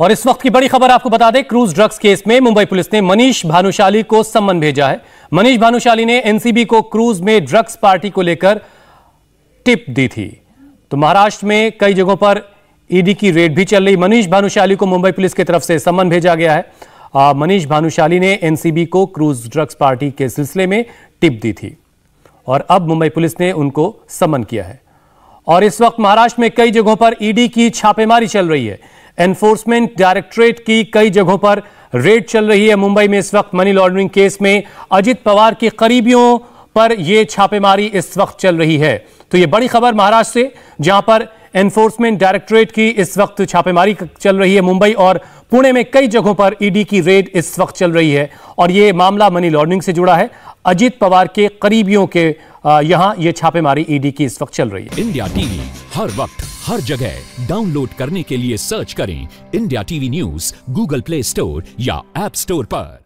और इस वक्त की बड़ी खबर आपको बता दें क्रूज ड्रग्स केस में मुंबई पुलिस ने मनीष भानुशाली को सम्मन भेजा है मनीष भानुशाली ने एनसीबी को क्रूज में ड्रग्स पार्टी को लेकर टिप दी थी तो महाराष्ट्र में कई जगहों पर ईडी की रेड भी चल रही मनीष भानुशाली को मुंबई पुलिस की तरफ से सम्मन भेजा गया है मनीष भानुशाली ने एनसीबी को क्रूज ड्रग्स पार्टी के सिलसिले में टिप दी थी और अब मुंबई पुलिस ने उनको सम्मन किया है और इस वक्त महाराष्ट्र में कई जगहों पर ईडी की छापेमारी चल रही है एनफोर्समेंट डायरेक्टरेट की कई जगहों पर रेड चल रही है मुंबई में इस वक्त मनी लॉन्ड्रिंग केस में अजित पवार के करीबियों पर यह छापेमारी इस वक्त चल रही है तो यह बड़ी खबर महाराष्ट्र से जहां पर एनफोर्समेंट डायरेक्टरेट की इस वक्त छापेमारी चल रही है मुंबई और पुणे में कई जगहों पर ईडी की रेड इस वक्त चल रही है और यह मामला मनी लॉन्ड्रिंग से जुड़ा है अजित पवार के करीबियों के यहाँ ये छापेमारी ईडी e की इस वक्त चल रही है इंडिया टीवी हर वक्त हर जगह डाउनलोड करने के लिए सर्च करें India TV news Google Play Store या एप स्टोर पर